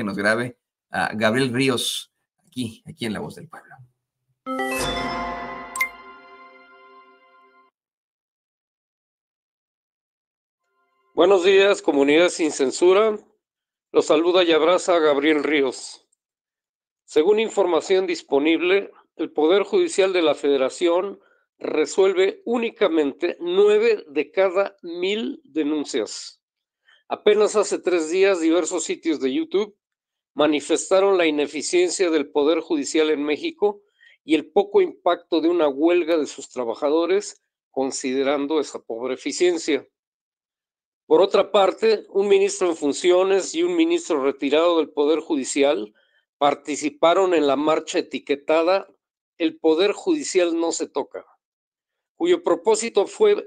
que nos grabe a Gabriel Ríos aquí, aquí en La Voz del Pueblo. Buenos días, comunidad sin censura. Los saluda y abraza Gabriel Ríos. Según información disponible, el Poder Judicial de la Federación resuelve únicamente nueve de cada mil denuncias. Apenas hace tres días, diversos sitios de YouTube manifestaron la ineficiencia del Poder Judicial en México y el poco impacto de una huelga de sus trabajadores, considerando esa pobre eficiencia. Por otra parte, un ministro en funciones y un ministro retirado del Poder Judicial participaron en la marcha etiquetada El Poder Judicial no se toca, cuyo propósito fue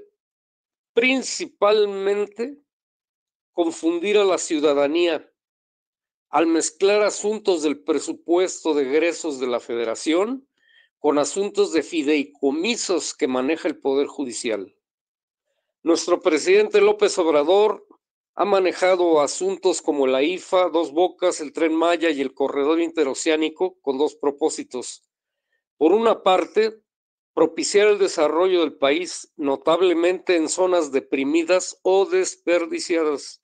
principalmente confundir a la ciudadanía al mezclar asuntos del presupuesto de egresos de la federación con asuntos de fideicomisos que maneja el Poder Judicial. Nuestro presidente López Obrador ha manejado asuntos como la IFA, Dos Bocas, el Tren Maya y el Corredor Interoceánico con dos propósitos. Por una parte, propiciar el desarrollo del país, notablemente en zonas deprimidas o desperdiciadas.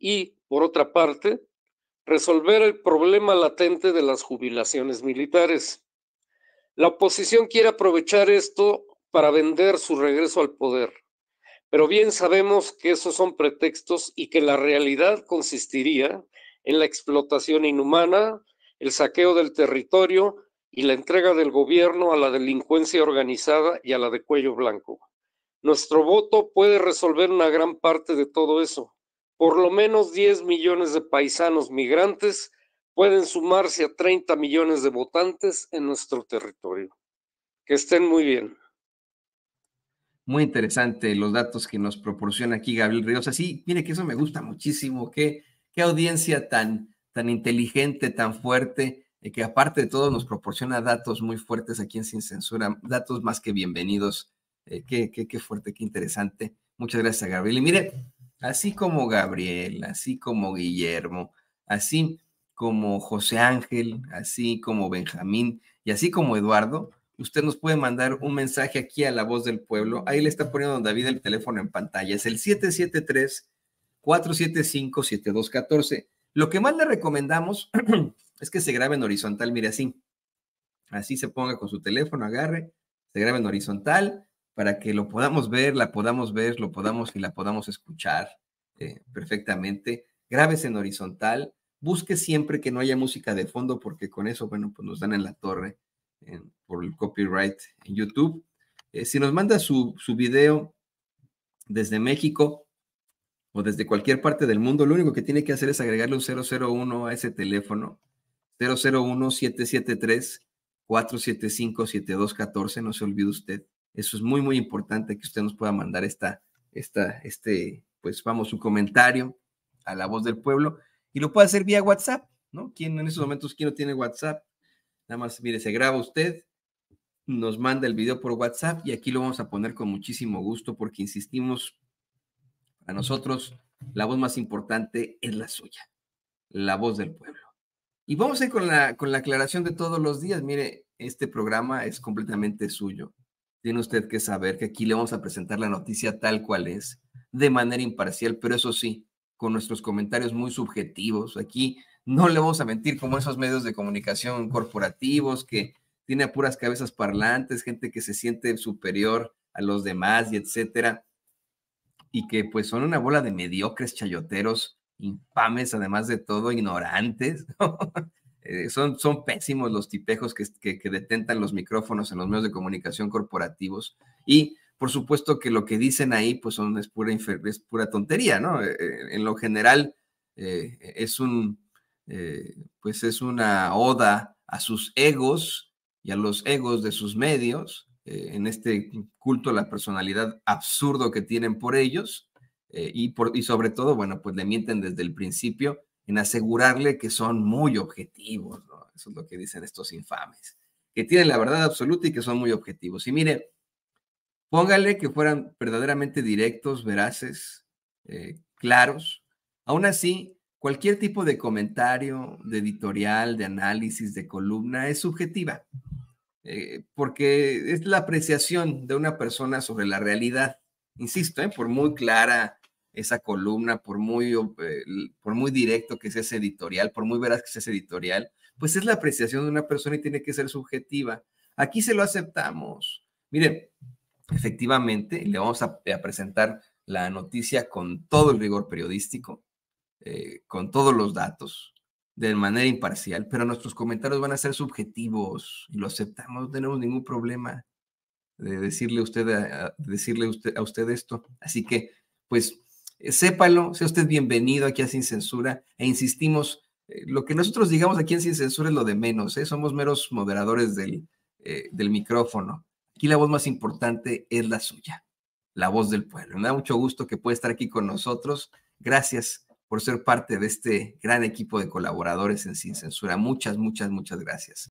Y, por otra parte, resolver el problema latente de las jubilaciones militares. La oposición quiere aprovechar esto para vender su regreso al poder, pero bien sabemos que esos son pretextos y que la realidad consistiría en la explotación inhumana, el saqueo del territorio y la entrega del gobierno a la delincuencia organizada y a la de cuello blanco. Nuestro voto puede resolver una gran parte de todo eso, por lo menos 10 millones de paisanos migrantes pueden sumarse a 30 millones de votantes en nuestro territorio. Que estén muy bien. Muy interesante los datos que nos proporciona aquí Gabriel Ríos. Así, mire que eso me gusta muchísimo. Qué, qué audiencia tan, tan inteligente, tan fuerte, eh, que aparte de todo nos proporciona datos muy fuertes aquí en Sin Censura, datos más que bienvenidos. Eh, qué, qué fuerte, qué interesante. Muchas gracias, Gabriel. Y mire, así como Gabriel, así como Guillermo, así como José Ángel, así como Benjamín y así como Eduardo, usted nos puede mandar un mensaje aquí a la voz del pueblo. Ahí le está poniendo don David el teléfono en pantalla. Es el 773-475-7214. Lo que más le recomendamos es que se grabe en horizontal, mire así. Así se ponga con su teléfono, agarre, se grabe en horizontal para que lo podamos ver, la podamos ver, lo podamos y la podamos escuchar eh, perfectamente. Graves en horizontal. Busque siempre que no haya música de fondo porque con eso, bueno, pues nos dan en la torre eh, por el copyright en YouTube. Eh, si nos manda su, su video desde México o desde cualquier parte del mundo, lo único que tiene que hacer es agregarle un 001 a ese teléfono. 001-773-475-7214, no se olvide usted. Eso es muy, muy importante que usted nos pueda mandar esta, esta, este, pues vamos, su comentario a la voz del pueblo y lo puede hacer vía WhatsApp, ¿no? ¿Quién en esos momentos, quién no tiene WhatsApp? Nada más, mire, se graba usted, nos manda el video por WhatsApp y aquí lo vamos a poner con muchísimo gusto porque insistimos, a nosotros la voz más importante es la suya, la voz del pueblo. Y vamos a ir con la, con la aclaración de todos los días. Mire, este programa es completamente suyo tiene usted que saber que aquí le vamos a presentar la noticia tal cual es, de manera imparcial, pero eso sí, con nuestros comentarios muy subjetivos. Aquí no le vamos a mentir como esos medios de comunicación corporativos que tiene puras cabezas parlantes, gente que se siente superior a los demás y etcétera, y que pues son una bola de mediocres chayoteros, infames además de todo, ignorantes. Eh, son, pésimos los tipejos que, detentan los micrófonos en los medios de comunicación corporativos. Y por supuesto que lo que dicen ahí pues son, es, pura pura tontería, ¿no? Eh, eh, en lo general es, un, pues es una oda a sus egos y a los egos de sus medios, en este culto a la personalidad absurdo que tienen por ellos. y, por, y sobre todo, bueno, pues le mienten desde el principio en asegurarle que son muy objetivos, Eso es lo que dicen estos infames, que tienen la verdad absoluta y que son muy objetivos. Y mire, póngale que fueran verdaderamente directos, veraces, eh, claros. Aún así, cualquier tipo de comentario, de editorial, de análisis, de columna es subjetiva, eh, porque es la apreciación de una persona sobre la realidad. Insisto, eh, por muy clara esa columna, por muy, eh, por muy directo que sea ese editorial, por muy veraz que sea ese editorial, pues es la apreciación de una persona y tiene que ser subjetiva. Aquí se lo aceptamos. Miren, efectivamente, le vamos a, eh, presentar la noticia con todo el rigor periodístico, eh, con todos los datos, de manera imparcial, pero nuestros comentarios van a ser subjetivos y lo aceptamos, no tenemos ningún problema de decirle, usted decirle usted, a usted esto. Así que, pues, eh, sépalo, sea usted bienvenido aquí a Sin Censura e insistimos, eh, lo que nosotros digamos aquí en Sin Censura es lo de menos, ¿eh? somos meros moderadores del, del micrófono. Aquí la voz más importante es la suya, la voz del pueblo. Me da mucho gusto que pueda estar aquí con nosotros. Gracias por ser parte de este gran equipo de colaboradores en Sin Censura. Muchas, muchas, muchas gracias.